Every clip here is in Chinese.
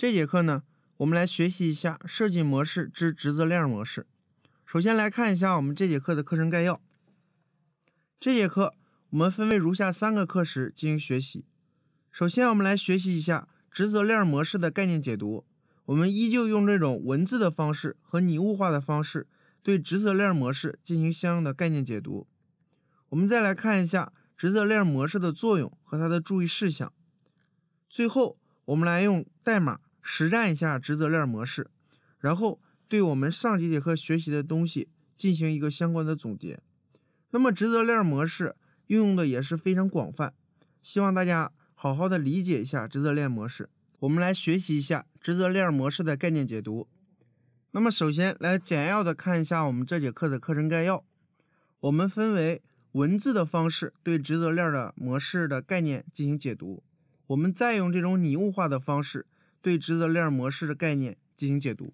这节课呢，我们来学习一下设计模式之职责链模式。首先来看一下我们这节课的课程概要。这节课我们分为如下三个课时进行学习。首先，我们来学习一下职责链模式的概念解读。我们依旧用这种文字的方式和拟物化的方式对职责链模式进行相应的概念解读。我们再来看一下职责链模式的作用和它的注意事项。最后，我们来用代码。实战一下职责链模式，然后对我们上几节课学习的东西进行一个相关的总结。那么职责链模式运用的也是非常广泛，希望大家好好的理解一下职责链模式。我们来学习一下职责链模式的概念解读。那么首先来简要的看一下我们这节课的课程概要。我们分为文字的方式对职责链的模式的概念进行解读，我们再用这种拟物化的方式。对职责链模式的概念进行解读。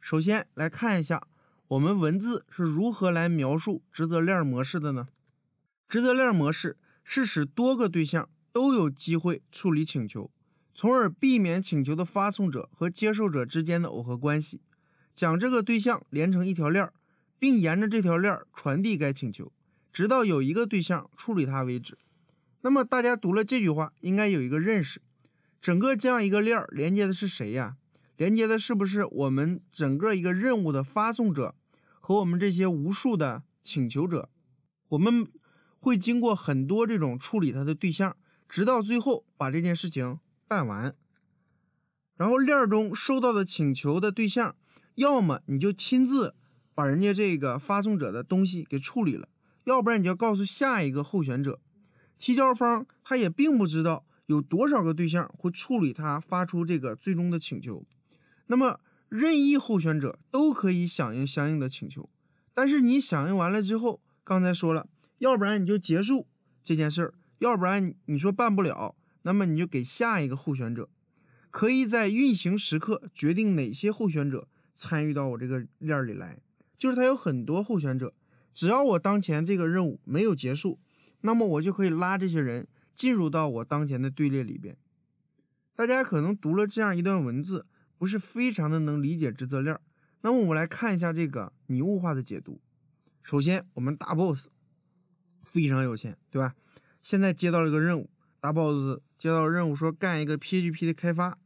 首先来看一下，我们文字是如何来描述职责链模式的呢？职责链模式是使多个对象都有机会处理请求，从而避免请求的发送者和接受者之间的耦合关系。将这个对象连成一条链，并沿着这条链传递该请求，直到有一个对象处理它为止。那么大家读了这句话，应该有一个认识。整个这样一个链儿连接的是谁呀？连接的是不是我们整个一个任务的发送者和我们这些无数的请求者？我们会经过很多这种处理它的对象，直到最后把这件事情办完。然后链儿中收到的请求的对象，要么你就亲自把人家这个发送者的东西给处理了，要不然你就告诉下一个候选者。提交方他也并不知道。有多少个对象会处理他发出这个最终的请求？那么任意候选者都可以响应相应的请求。但是你响应完了之后，刚才说了，要不然你就结束这件事儿，要不然你说办不了，那么你就给下一个候选者。可以在运行时刻决定哪些候选者参与到我这个链里来。就是它有很多候选者，只要我当前这个任务没有结束，那么我就可以拉这些人。进入到我当前的队列里边，大家可能读了这样一段文字，不是非常的能理解职责链。那么我们来看一下这个拟物化的解读。首先，我们大 boss 非常有钱，对吧？现在接到了一个任务，大 boss 接到任务说干一个 PHP 的开发。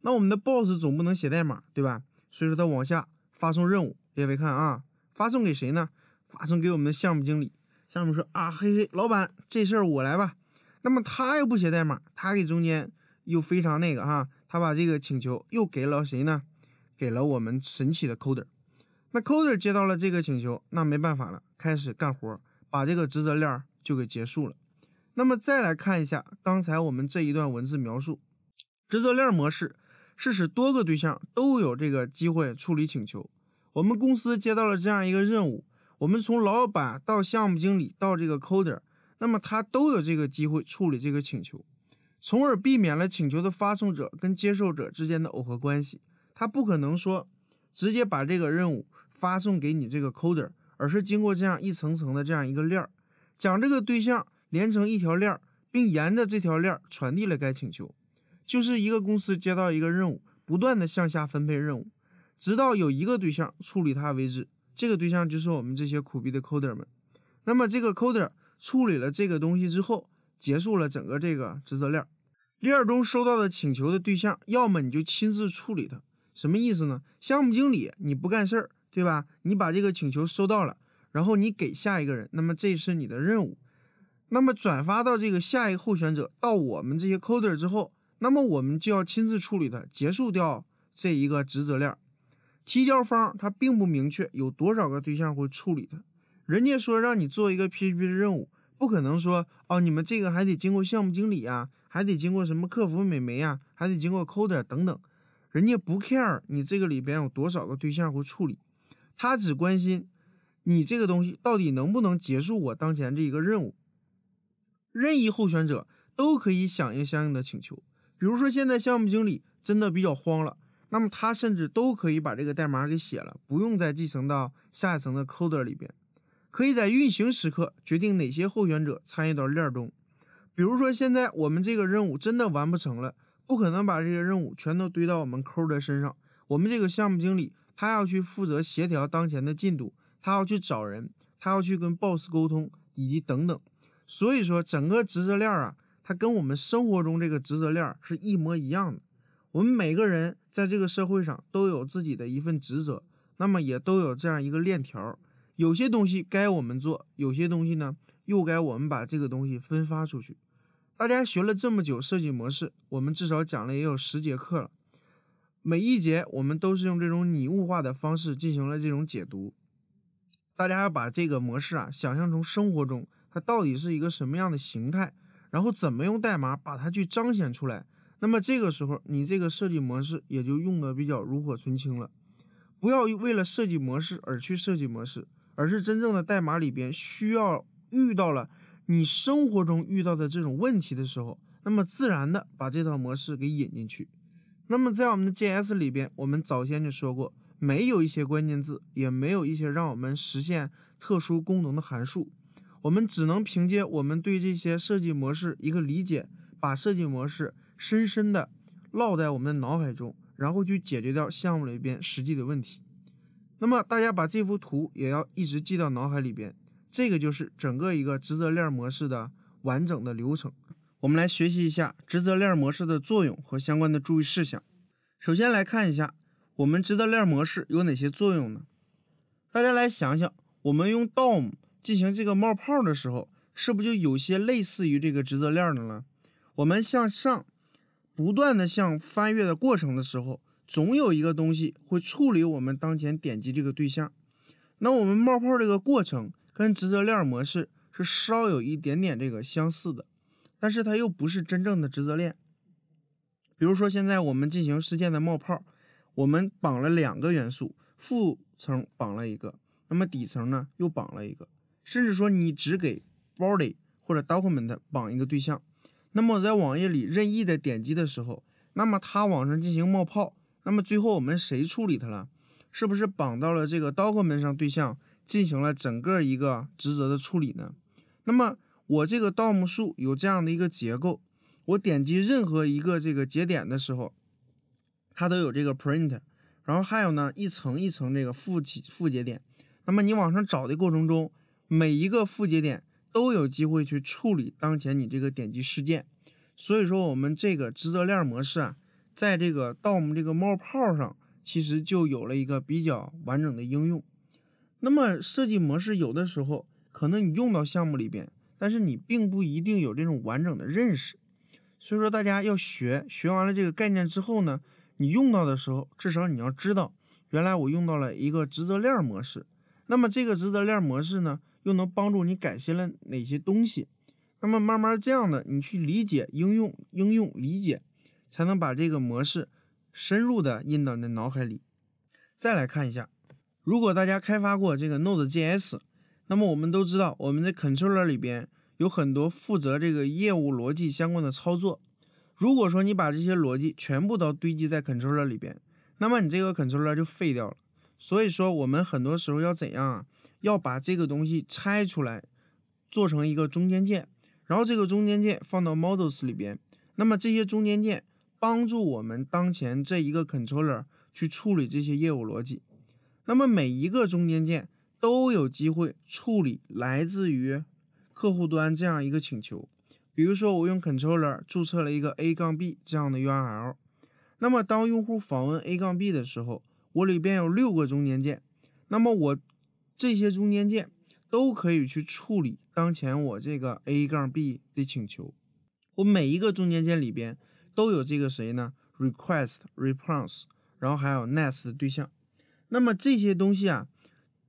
那我们的 boss 总不能写代码，对吧？所以说他往下发送任务，别别看啊，发送给谁呢？发送给我们的项目经理。项目经理说啊，嘿嘿，老板，这事儿我来吧。那么他又不写代码，他给中间又非常那个哈，他把这个请求又给了谁呢？给了我们神奇的 coder。那 coder 接到了这个请求，那没办法了，开始干活，把这个职责链就给结束了。那么再来看一下刚才我们这一段文字描述，职责链模式是使多个对象都有这个机会处理请求。我们公司接到了这样一个任务，我们从老板到项目经理到这个 coder。那么他都有这个机会处理这个请求，从而避免了请求的发送者跟接受者之间的耦合关系。他不可能说直接把这个任务发送给你这个 coder，而是经过这样一层层的这样一个链儿，将这个对象连成一条链儿，并沿着这条链儿传递了该请求。就是一个公司接到一个任务，不断的向下分配任务，直到有一个对象处理它为止。这个对象就是我们这些苦逼的 coder 们。那么这个 coder。处理了这个东西之后，结束了整个这个职责链。链中收到的请求的对象，要么你就亲自处理它，什么意思呢？项目经理你不干事儿，对吧？你把这个请求收到了，然后你给下一个人，那么这是你的任务。那么转发到这个下一个候选者，到我们这些 coder 之后，那么我们就要亲自处理它，结束掉这一个职责链。提交方他并不明确有多少个对象会处理它。人家说让你做一个 PHP 的任务，不可能说哦，你们这个还得经过项目经理啊，还得经过什么客服美眉啊，还得经过 coder 等等。人家不 care 你这个里边有多少个对象会处理，他只关心你这个东西到底能不能结束我当前这一个任务。任意候选者都可以响应相应的请求。比如说现在项目经理真的比较慌了，那么他甚至都可以把这个代码给写了，不用再继承到下一层的 coder 里边。可以在运行时刻决定哪些候选者参与到链中。比如说，现在我们这个任务真的完不成了，不可能把这些任务全都堆到我们扣的身上。我们这个项目经理他要去负责协调当前的进度，他要去找人，他要去跟 boss 沟通，以及等等。所以说，整个职责链啊，它跟我们生活中这个职责链是一模一样的。我们每个人在这个社会上都有自己的一份职责，那么也都有这样一个链条。有些东西该我们做，有些东西呢又该我们把这个东西分发出去。大家学了这么久设计模式，我们至少讲了也有十节课了。每一节我们都是用这种拟物化的方式进行了这种解读。大家把这个模式啊想象从生活中，它到底是一个什么样的形态，然后怎么用代码把它去彰显出来。那么这个时候你这个设计模式也就用的比较炉火纯青了。不要为了设计模式而去设计模式。而是真正的代码里边需要遇到了你生活中遇到的这种问题的时候，那么自然的把这套模式给引进去。那么在我们的 JS 里边，我们早先就说过，没有一些关键字，也没有一些让我们实现特殊功能的函数，我们只能凭借我们对这些设计模式一个理解，把设计模式深深的烙在我们的脑海中，然后去解决掉项目里边实际的问题。那么大家把这幅图也要一直记到脑海里边，这个就是整个一个职责链模式的完整的流程。我们来学习一下职责链模式的作用和相关的注意事项。首先来看一下我们职责链模式有哪些作用呢？大家来想想，我们用 DOM 进行这个冒泡的时候，是不是就有些类似于这个职责链的呢？我们向上不断的向翻越的过程的时候。总有一个东西会处理我们当前点击这个对象，那我们冒泡这个过程跟职责链模式是稍有一点点这个相似的，但是它又不是真正的职责链。比如说现在我们进行事件的冒泡，我们绑了两个元素，副层绑了一个，那么底层呢又绑了一个，甚至说你只给 body 或者 document 绑一个对象，那么在网页里任意的点击的时候，那么它往上进行冒泡。那么最后我们谁处理它了？是不是绑到了这个 d o c u m e n t 上对象进行了整个一个职责的处理呢？那么我这个 DOM 树有这样的一个结构，我点击任何一个这个节点的时候，它都有这个 print，然后还有呢一层一层这个负起负节点。那么你往上找的过程中，每一个负节点都有机会去处理当前你这个点击事件。所以说我们这个职责链模式啊。在这个 DOM 这个冒泡上，其实就有了一个比较完整的应用。那么设计模式有的时候可能你用到项目里边，但是你并不一定有这种完整的认识。所以说大家要学，学完了这个概念之后呢，你用到的时候，至少你要知道，原来我用到了一个职责链模式。那么这个职责链模式呢，又能帮助你改写了哪些东西？那么慢慢这样的你去理解、应用、应用理解。才能把这个模式深入的印到你的脑海里。再来看一下，如果大家开发过这个 Node.js，那么我们都知道我们的 Controller 里边有很多负责这个业务逻辑相关的操作。如果说你把这些逻辑全部都堆积在 Controller 里边，那么你这个 Controller 就废掉了。所以说，我们很多时候要怎样啊？要把这个东西拆出来，做成一个中间件，然后这个中间件放到 Models 里边。那么这些中间件。帮助我们当前这一个 controller 去处理这些业务逻辑。那么每一个中间件都有机会处理来自于客户端这样一个请求。比如说，我用 controller 注册了一个 a- 杠 b 这样的 URL。那么当用户访问 a- 杠 b 的时候，我里边有六个中间件。那么我这些中间件都可以去处理当前我这个 a- 杠 b 的请求。我每一个中间件里边。都有这个谁呢？request、response，然后还有 next 对象。那么这些东西啊，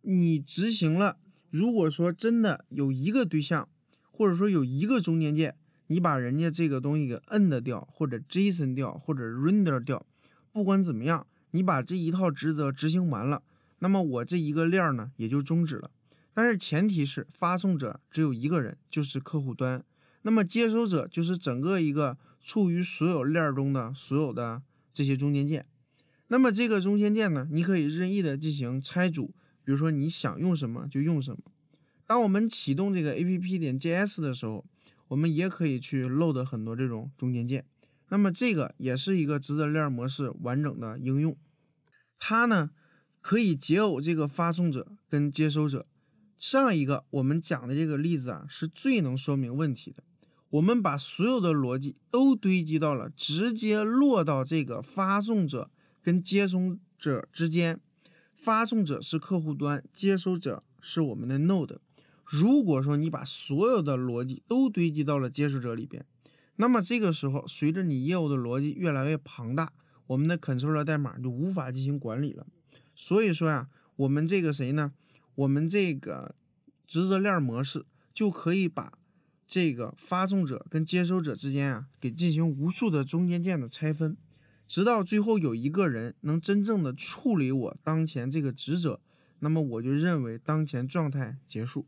你执行了，如果说真的有一个对象，或者说有一个中间件，你把人家这个东西给摁的掉，或者 JSON 掉，或者 render 掉，不管怎么样，你把这一套职责执行完了，那么我这一个链儿呢也就终止了。但是前提是发送者只有一个人，就是客户端，那么接收者就是整个一个。处于所有链中的所有的这些中间件。那么这个中间件呢，你可以任意的进行拆组，比如说你想用什么就用什么。当我们启动这个 app 点 js 的时候，我们也可以去 load 很多这种中间件。那么这个也是一个值得链模式完整的应用，它呢可以解耦这个发送者跟接收者。上一个我们讲的这个例子啊，是最能说明问题的。我们把所有的逻辑都堆积到了直接落到这个发送者跟接收者之间，发送者是客户端，接收者是我们的 Node。如果说你把所有的逻辑都堆积到了接收者里边，那么这个时候随着你业务的逻辑越来越庞大，我们的 Controller 代码就无法进行管理了。所以说呀，我们这个谁呢？我们这个职责链模式就可以把。这个发送者跟接收者之间啊，给进行无数的中间件的拆分，直到最后有一个人能真正的处理我当前这个职责，那么我就认为当前状态结束。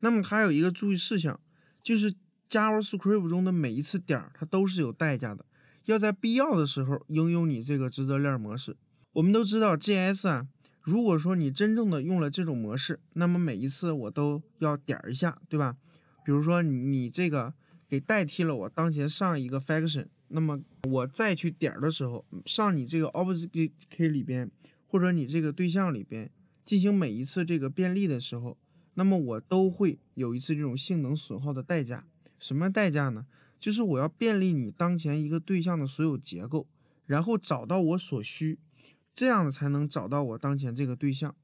那么还有一个注意事项，就是 JavaScript 中的每一次点它都是有代价的，要在必要的时候应用你这个职责链模式。我们都知道 JS 啊，如果说你真正的用了这种模式，那么每一次我都要点一下，对吧？比如说，你这个给代替了我当前上一个 faction，那么我再去点的时候，上你这个 object k 里边，或者你这个对象里边进行每一次这个便利的时候，那么我都会有一次这种性能损耗的代价。什么代价呢？就是我要便利你当前一个对象的所有结构，然后找到我所需，这样子才能找到我当前这个对象。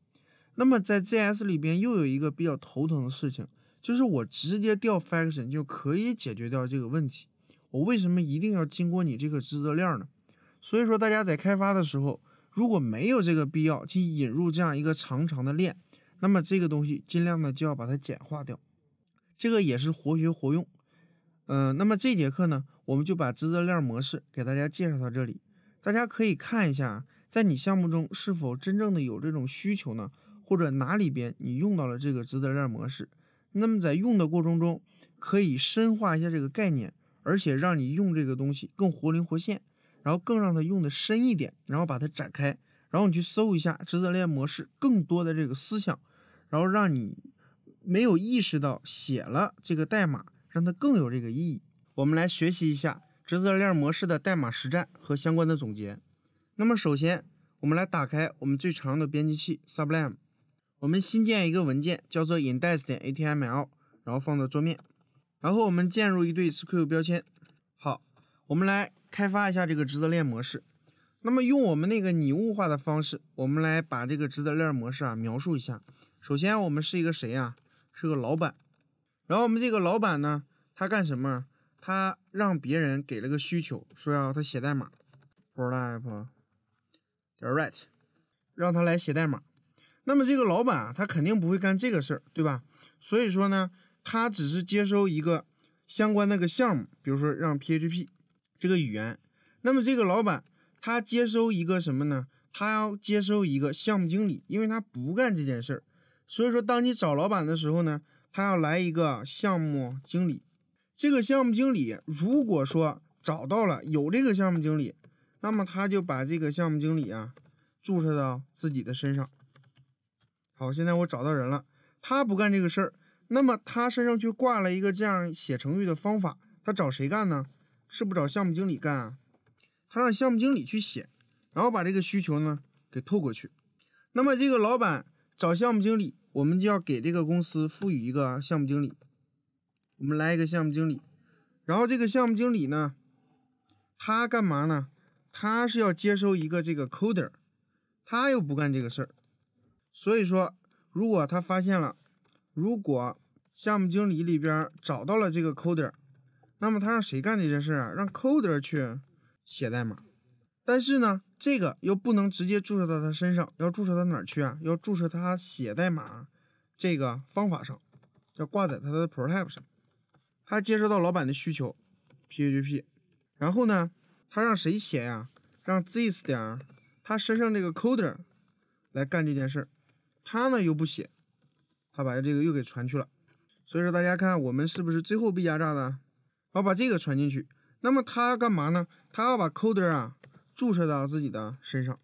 那么在 JS 里边又有一个比较头疼的事情。就是我直接调 function 就可以解决掉这个问题。我为什么一定要经过你这个职责链呢？所以说，大家在开发的时候，如果没有这个必要去引入这样一个长长的链，那么这个东西尽量的就要把它简化掉。这个也是活学活用。嗯，那么这节课呢，我们就把职责链模式给大家介绍到这里。大家可以看一下，在你项目中是否真正的有这种需求呢？或者哪里边你用到了这个职责链模式？那么在用的过程中，可以深化一下这个概念，而且让你用这个东西更活灵活现，然后更让它用的深一点，然后把它展开，然后你去搜一下职责链模式更多的这个思想，然后让你没有意识到写了这个代码，让它更有这个意义。我们来学习一下职责链模式的代码实战和相关的总结。那么首先，我们来打开我们最常用的编辑器 Sublime。我们新建一个文件，叫做 index 点 html，然后放到桌面。然后我们嵌入一对 sql 标签。好，我们来开发一下这个职责链模式。那么用我们那个拟物化的方式，我们来把这个职责链模式啊描述一下。首先，我们是一个谁呀？是个老板。然后我们这个老板呢，他干什么？他让别人给了个需求，说要他写代码。r l f e 点 write，让他来写代码。那么这个老板啊，他肯定不会干这个事儿，对吧？所以说呢，他只是接收一个相关那个项目，比如说让 PHP 这个语言。那么这个老板他接收一个什么呢？他要接收一个项目经理，因为他不干这件事儿。所以说，当你找老板的时候呢，他要来一个项目经理。这个项目经理如果说找到了有这个项目经理，那么他就把这个项目经理啊注册到自己的身上。好，现在我找到人了，他不干这个事儿，那么他身上却挂了一个这样写程序的方法，他找谁干呢？是不找项目经理干啊？他让项目经理去写，然后把这个需求呢给透过去。那么这个老板找项目经理，我们就要给这个公司赋予一个项目经理，我们来一个项目经理，然后这个项目经理呢，他干嘛呢？他是要接收一个这个 coder，他又不干这个事儿。所以说，如果他发现了，如果项目经理里边找到了这个 coder，那么他让谁干这件事啊？让 coder 去写代码。但是呢，这个又不能直接注射到他身上，要注射到哪儿去啊？要注射他写代码这个方法上，要挂在他的 prototype 上。他接收到老板的需求，PHP，然后呢，他让谁写呀？让 this 点他身上这个 coder 来干这件事儿。他呢又不写，他把这个又给传去了，所以说大家看我们是不是最后被压榨的？后把这个传进去，那么他干嘛呢？他要把 coder 啊注射到自己的身上。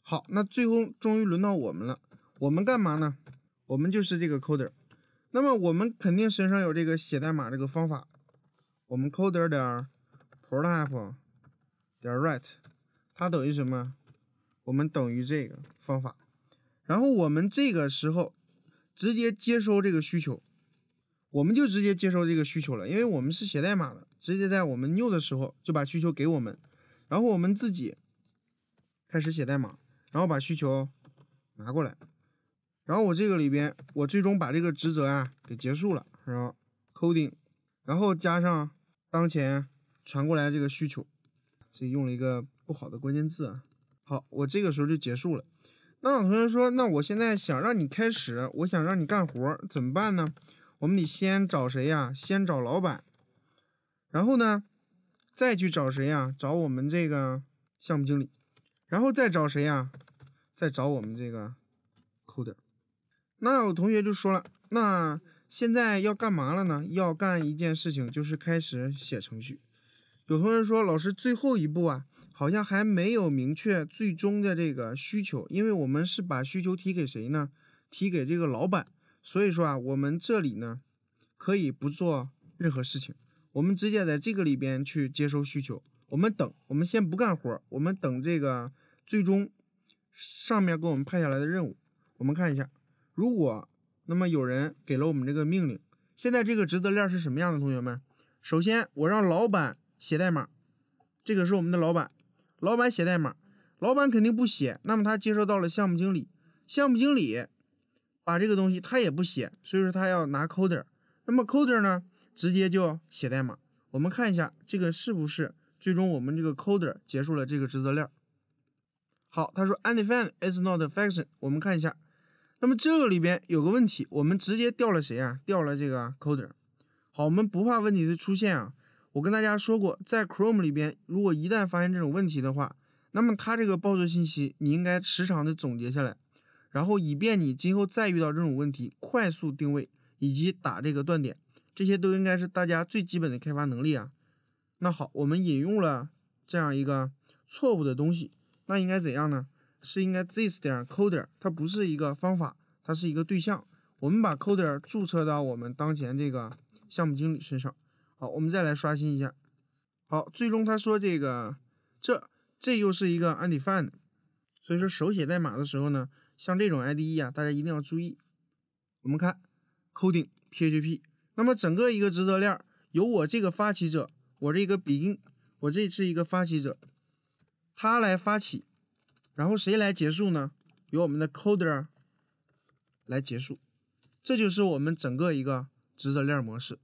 好，那最后终于轮到我们了，我们干嘛呢？我们就是这个 coder，那么我们肯定身上有这个写代码这个方法，我们 coder 点 p r o u c t p 点 write，它等于什么？我们等于这个方法。然后我们这个时候直接接收这个需求，我们就直接接收这个需求了，因为我们是写代码的，直接在我们 new 的时候就把需求给我们，然后我们自己开始写代码，然后把需求拿过来，然后我这个里边我最终把这个职责啊给结束了，然后 coding，然后加上当前传过来这个需求，这用了一个不好的关键字啊，好，我这个时候就结束了。那有同学说：“那我现在想让你开始，我想让你干活，怎么办呢？我们得先找谁呀？先找老板，然后呢，再去找谁呀？找我们这个项目经理，然后再找谁呀？再找我们这个 coder。”那有同学就说了：“那现在要干嘛了呢？要干一件事情，就是开始写程序。”有同学说：“老师，最后一步啊。”好像还没有明确最终的这个需求，因为我们是把需求提给谁呢？提给这个老板，所以说啊，我们这里呢可以不做任何事情，我们直接在这个里边去接收需求。我们等，我们先不干活，我们等这个最终上面给我们派下来的任务。我们看一下，如果那么有人给了我们这个命令，现在这个职责链是什么样的？同学们，首先我让老板写代码，这个是我们的老板。老板写代码，老板肯定不写，那么他接收到了项目经理，项目经理把这个东西他也不写，所以说他要拿 coder，那么 coder 呢，直接就写代码。我们看一下这个是不是最终我们这个 coder 结束了这个职责链。好，他说 anything is not function，我们看一下，那么这个里边有个问题，我们直接调了谁啊？调了这个 coder。好，我们不怕问题的出现啊。我跟大家说过，在 Chrome 里边，如果一旦发现这种问题的话，那么它这个报错信息你应该时常的总结下来，然后以便你今后再遇到这种问题，快速定位以及打这个断点，这些都应该是大家最基本的开发能力啊。那好，我们引用了这样一个错误的东西，那应该怎样呢？是应该 this 点 coder，它不是一个方法，它是一个对象。我们把 coder 注册到我们当前这个项目经理身上。好，我们再来刷新一下。好，最终他说这个，这这又是一个案例范 d 所以说手写代码的时候呢，像这种 IDE 啊，大家一定要注意。我们看，coding PHP，那么整个一个职责链儿，由我这个发起者，我这个笔 n 我这次一个发起者，他来发起，然后谁来结束呢？由我们的 coder 来结束，这就是我们整个一个职责链模式。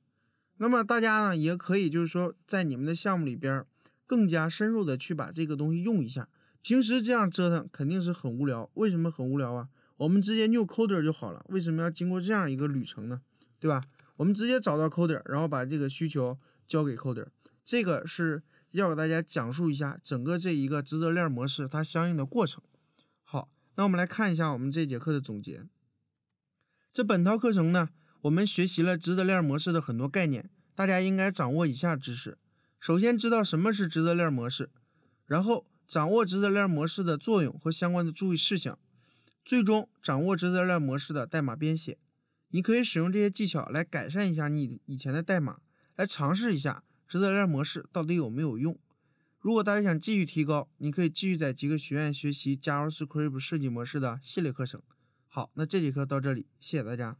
那么大家呢，也可以就是说，在你们的项目里边，更加深入的去把这个东西用一下。平时这样折腾肯定是很无聊，为什么很无聊啊？我们直接 new coder 就好了。为什么要经过这样一个旅程呢？对吧？我们直接找到 coder，然后把这个需求交给 coder。这个是要给大家讲述一下整个这一个职责链模式它相应的过程。好，那我们来看一下我们这节课的总结。这本套课程呢。我们学习了值得链模式的很多概念，大家应该掌握以下知识：首先知道什么是值得链模式，然后掌握值得链模式的作用和相关的注意事项，最终掌握值得链模式的代码编写。你可以使用这些技巧来改善一下你以前的代码，来尝试一下值得链模式到底有没有用。如果大家想继续提高，你可以继续在极客学院学习 JavaScript 设计模式的系列课程。好，那这节课到这里，谢谢大家。